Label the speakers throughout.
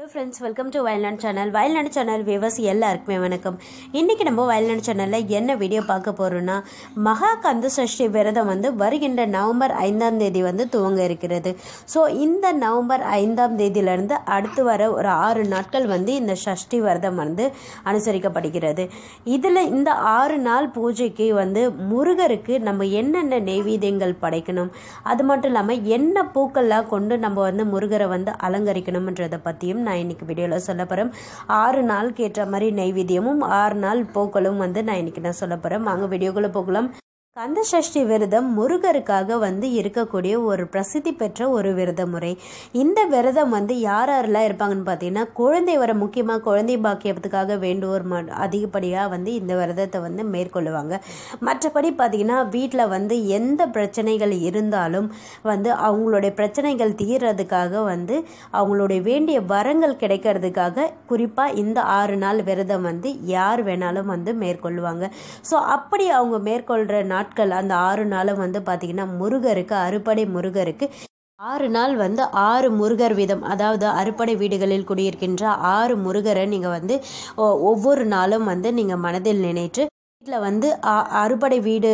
Speaker 1: hello friends welcome to Vayalnadu channel Vayalnadu channel viewers எல்லாருக்குமே வணக்கம் இன்றைக்கி நம்ம வயல்நாடு சேனலில் என்ன வீடியோ பார்க்க போகிறோன்னா மகா கந்த சஷ்டி விரதம் வந்து வருகின்ற நவம்பர் ஐந்தாம் தேதி வந்து துவங்க இருக்கிறது ஸோ இந்த நவம்பர் ஐந்தாம் தேதியிலேருந்து அடுத்து வர ஒரு ஆறு நாட்கள் வந்து இந்த சஷ்டி விரதம் வந்து அனுசரிக்கப்படுகிறது இதில் இந்த ஆறு நாள் பூஜைக்கு வந்து முருகருக்கு நம்ம என்னென்ன நெய்வேதியங்கள் படைக்கணும் அது மட்டும் இல்லாமல் என்ன பூக்கள்லாம் கொண்டு நம்ம வந்து முருகரை வந்து அலங்கரிக்கணும்ன்றதை பற்றியும் நான் இன்றைக்கி வீடியோவில் சொல்ல போகிறேன் ஆறு நாள் கேட்ட மாதிரி நைவேத்தியமும் ஆறு நாள் போக்களும் வந்து நான் இன்றைக்கி நான் சொல்ல போகிறேன் வாங்க வீடியோக்குள்ளே போகலாம் கந்தசஷ்டி விரதம் முருகருக்காக வந்து இருக்கக்கூடிய ஒரு பிரசித்தி பெற்ற ஒரு விரத முறை இந்த விரதம் வந்து யார் யாரெல்லாம் இருப்பாங்கன்னு பார்த்தீங்கன்னா குழந்தை வர முக்கியமாக குழந்தை பாக்கியத்துக்காக வேண்டுவோர் ம அதிகப்படியாக வந்து இந்த விரதத்தை வந்து மேற்கொள்ளுவாங்க மற்றபடி பார்த்திங்கன்னா வீட்டில் வந்து எந்த பிரச்சனைகள் இருந்தாலும் வந்து அவங்களுடைய பிரச்சனைகள் தீர்றதுக்காக வந்து அவங்களுடைய வேண்டிய வரங்கள் கிடைக்கிறதுக்காக குறிப்பாக இந்த ஆறு நாள் விரதம் வந்து யார் வேணாலும் வந்து மேற்கொள்ளுவாங்க ஸோ அப்படி அவங்க மேற்கொள்கிற நாட்கள் நாட்கள் அந்த ஆறு நாளும் வந்து பார்த்திங்கன்னா முருகருக்கு அறுபடை முருகருக்கு ஆறு நாள் வந்து ஆறு முருகர் வீதம் அதாவது அறுபடை வீடுகளில் குடியிருக்கின்ற ஆறு முருகரை நீங்கள் வந்து ஒவ்வொரு நாளும் வந்து நீங்கள் மனதில் நினைத்து வீட்டில் வந்து அறுபடை வீடு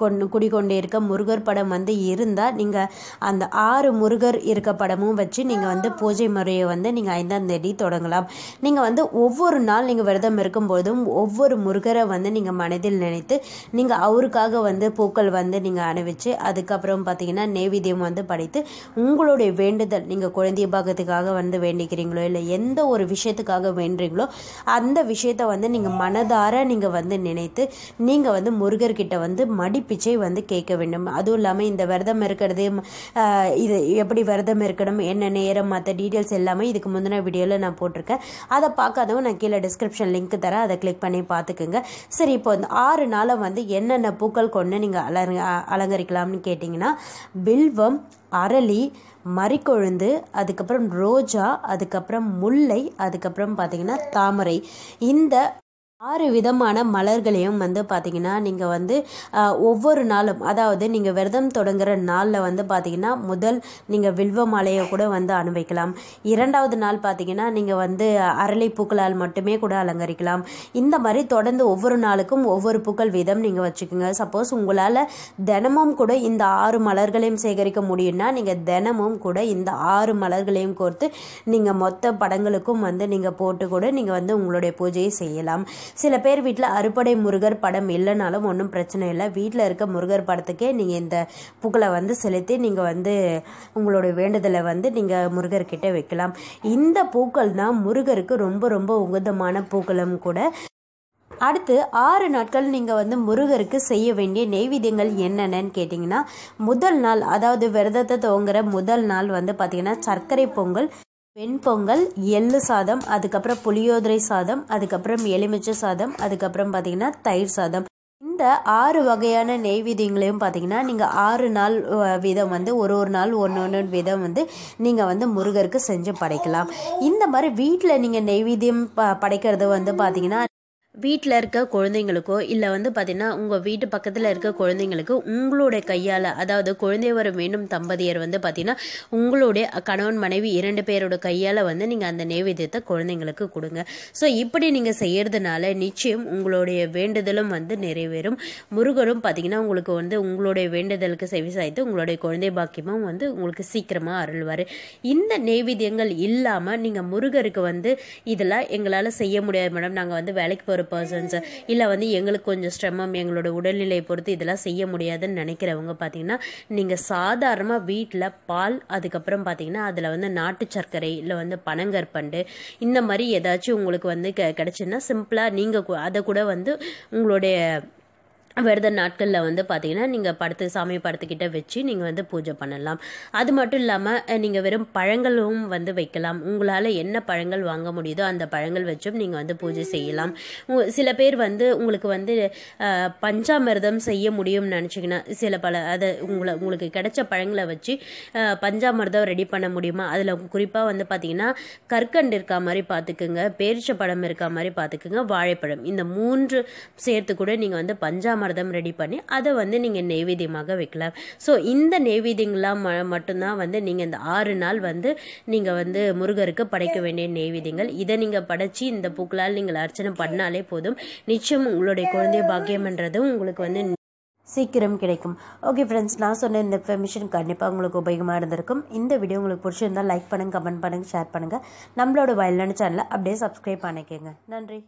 Speaker 1: கொண்டு குடிக்கொண்டு இருக்க முருகர் படம் வந்து இருந்தால் நீங்கள் அந்த ஆறு முருகர் இருக்க படமும் வச்சு நீங்கள் வந்து பூஜை முறையை வந்து நீங்கள் ஐந்தாம் தேதி தொடங்கலாம் நீங்கள் வந்து ஒவ்வொரு நாள் நீங்கள் விரதம் இருக்கும்போதும் ஒவ்வொரு முருகரை வந்து நீங்கள் மனதில் நினைத்து நீங்கள் அவருக்காக வந்து பூக்கள் வந்து நீங்கள் அணிவிச்சு அதுக்கப்புறம் பார்த்தீங்கன்னா நெய்வேத்தியம் வந்து படைத்து உங்களுடைய வேண்டுதல் நீங்கள் குழந்தைய பாகத்துக்காக வந்து வேண்டிக்கிறீங்களோ இல்லை எந்த ஒரு விஷயத்துக்காக வேண்டுறீங்களோ அந்த விஷயத்தை வந்து நீங்கள் மனதார நீங்கள் வந்து நினைத்து நீங்கள் வந்து முருகர்கிட்ட வந்து மடிப்பிச்சை வந்து கேட்க வேண்டும் அதுவும் இல்லாமல் இந்த விரதம் இருக்கிறது இது எப்படி விரதம் இருக்கணும் என்ன நேரம் மற்ற டீட்டெயில்ஸ் எல்லாமே இதுக்கு முந்தின வீடியோவில் நான் போட்டிருக்கேன் அதை பார்க்காதவங்க நான் கீழே டிஸ்கிரிப்ஷன் லிங்க் தரேன் அதை கிளிக் பண்ணி பார்த்துக்குங்க சரி இப்போ வந்து ஆறு நாளாக வந்து என்னென்ன பூக்கள் கொண்டு நீங்கள் அலங்க அலங்கரிக்கலாம்னு கேட்டிங்கன்னா பில்வம் அரளி மறிக்கொழுந்து அதுக்கப்புறம் ரோஜா அதுக்கப்புறம் முல்லை அதுக்கப்புறம் பார்த்தீங்கன்னா தாமரை இந்த ஆறு விதமான மலர்களையும் வந்து பார்த்திங்கன்னா நீங்கள் வந்து ஒவ்வொரு நாளும் அதாவது நீங்கள் விரதம் தொடங்குற நாளில் வந்து பார்த்திங்கன்னா முதல் நீங்கள் வில்வ மாலையை கூட வந்து அனுபவிக்கலாம் இரண்டாவது நாள் பார்த்திங்கன்னா நீங்கள் வந்து அரளி பூக்களால் மட்டுமே கூட அலங்கரிக்கலாம் இந்த மாதிரி தொடர்ந்து ஒவ்வொரு நாளுக்கும் ஒவ்வொரு பூக்கள் வீதம் நீங்கள் வச்சுக்கோங்க சப்போஸ் உங்களால் தினமும் கூட இந்த ஆறு மலர்களையும் சேகரிக்க முடியும்னா நீங்கள் தினமும் கூட இந்த ஆறு மலர்களையும் கோர்த்து நீங்கள் மொத்த படங்களுக்கும் வந்து நீங்கள் போட்டு கூட நீங்கள் வந்து உங்களுடைய பூஜையை செய்யலாம் சில பேர் வீட்டில் அறுபடை முருகர் படம் இல்லைனாலும் ஒன்றும் பிரச்சனை இல்லை வீட்டில் இருக்க முருகர் படத்துக்கே நீங்கள் இந்த புகழை வந்து செலுத்தி நீங்கள் வந்து உங்களோட வேண்டுதலை வந்து நீங்கள் முருகர்கிட்ட வைக்கலாம் இந்த பூக்கள் தான் முருகருக்கு ரொம்ப ரொம்ப உகந்தமான பூக்களும் கூட அடுத்து ஆறு நாட்கள் நீங்கள் வந்து முருகருக்கு செய்ய வேண்டிய நெய்வேத்தியங்கள் என்னென்னு கேட்டிங்கன்னா முதல் நாள் அதாவது விரதத்தை துவங்குற முதல் நாள் வந்து பார்த்திங்கன்னா சர்க்கரை பொங்கல் வெண்பொங்கல் எள்ளு சாதம் அதுக்கப்புறம் புளியோதரை சாதம் அதுக்கப்புறம் எலுமிச்சை சாதம் அதுக்கப்புறம் பார்த்தீங்கன்னா தயிர் சாதம் இந்த ஆறு வகையான நெய்வேதியங்களையும் பார்த்தீங்கன்னா நீங்கள் ஆறு நாள் விதம் வந்து ஒரு ஒரு நாள் ஒன்று ஒன்று விதம் வந்து நீங்கள் வந்து முருகருக்கு செஞ்சு படைக்கலாம் இந்த மாதிரி வீட்டில் நீங்கள் நெய்வேத்தியம் ப படைக்கிறது வந்து பார்த்தீங்கன்னா வீட்டில் இருக்க குழந்தைங்களுக்கோ இல்லை வந்து பார்த்திங்கன்னா உங்கள் வீட்டு பக்கத்தில் இருக்க குழந்தைங்களுக்கு உங்களுடைய கையால் அதாவது குழந்தை வர வேண்டும் தம்பதியர் வந்து பார்த்திங்கன்னா உங்களுடைய கணவன் மனைவி இரண்டு பேரோட கையால் வந்து நீங்கள் அந்த நைவேத்தியத்தை குழந்தைங்களுக்கு கொடுங்க ஸோ இப்படி நீங்கள் செய்கிறதுனால நிச்சயம் உங்களுடைய வேண்டுதலும் வந்து நிறைவேறும் முருகரும் பார்த்திங்கன்னா உங்களுக்கு வந்து உங்களுடைய வேண்டுதலுக்கு செவி சாய்த்து உங்களுடைய குழந்தை பாக்கியமும் வந்து உங்களுக்கு சீக்கிரமாக அருள்வார் இந்த நைவேத்தியங்கள் இல்லாமல் நீங்கள் முருகருக்கு வந்து இதெல்லாம் எங்களால் செய்ய முடியாது மேடம் நாங்கள் வந்து வேலைக்கு போகிற பர்சன்ஸ் இல்லை வந்து எங்களுக்கு கொஞ்சம் சிரமம் எங்களோட உடல்நிலையை பொறுத்து இதெல்லாம் செய்ய முடியாதுன்னு நினைக்கிறவங்க பார்த்தீங்கன்னா நீங்கள் சாதாரணமாக வீட்டில் பால் அதுக்கப்புறம் பார்த்தீங்கன்னா அதில் வந்து நாட்டு சர்க்கரை இல்லை வந்து பனங்கற்பண்டு இந்த மாதிரி ஏதாச்சும் உங்களுக்கு வந்து க கிடச்சுன்னா சிம்பிளாக நீங்கள் அதை கூட வந்து உங்களுடைய விரத நாட்களில் வந்து பார்த்தீங்கன்னா நீங்கள் படுத்து சாமி படத்துக்கிட்ட வச்சு நீங்கள் வந்து பூஜை பண்ணலாம் அது மட்டும் இல்லாமல் நீங்கள் வெறும் பழங்களும் வந்து வைக்கலாம் உங்களால் என்ன பழங்கள் வாங்க முடியுதோ அந்த பழங்கள் வச்சும் நீங்கள் வந்து பூஜை செய்யலாம் சில பேர் வந்து உங்களுக்கு வந்து பஞ்சாமிர்தம் செய்ய முடியும்னு நினச்சிங்கன்னா சில பல அதை உங்களை உங்களுக்கு கிடைச்ச பழங்களை வச்சு பஞ்சாமிர்தம் ரெடி பண்ண முடியுமா அதில் குறிப்பாக வந்து பார்த்திங்கன்னா கற்கண்டு இருக்கா மாதிரி பார்த்துக்குங்க பேரிச்ச பழம் இருக்கா மாதிரி பார்த்துக்குங்க வாழைப்பழம் இந்த மூன்று சேர்த்து கூட நீங்கள் வந்து பஞ்சாமிர்தம் மரதம் ரெடி பண்ணி அதை வந்து நீங்கள் நெய்வேத்தியமாக வைக்கலாம் ஸோ இந்த நெய்வேத்தியங்களாம் ம மட்டும்தான் வந்து நீங்கள் இந்த ஆறு நாள் வந்து நீங்கள் வந்து முருகருக்கு படைக்க வேண்டிய நெய்வேதியங்கள் இதை நீங்கள் படைச்சி இந்த பூக்களால் நீங்கள் அர்ச்சனை பண்ணாலே போதும் நிச்சயம் உங்களுடைய குழந்தை பாக்கியம்ன்றதும் உங்களுக்கு வந்து சீக்கிரம் கிடைக்கும் ஓகே ஃப்ரெண்ட்ஸ் நான் சொன்ன இந்த இன்ஃபர்மேஷன் கண்டிப்பாக உங்களுக்கு உபயோகமாக இருந்திருக்கும் இந்த வீடியோ உங்களுக்கு பிடிச்சிருந்தால் லைக் பண்ணுங்கள் கமெண்ட் பண்ணுங்கள் ஷேர் பண்ணுங்கள் நம்மளோட வயலான சேனலை அப்படியே சப்ஸ்கிரைப் பண்ணிக்கோங்க நன்றி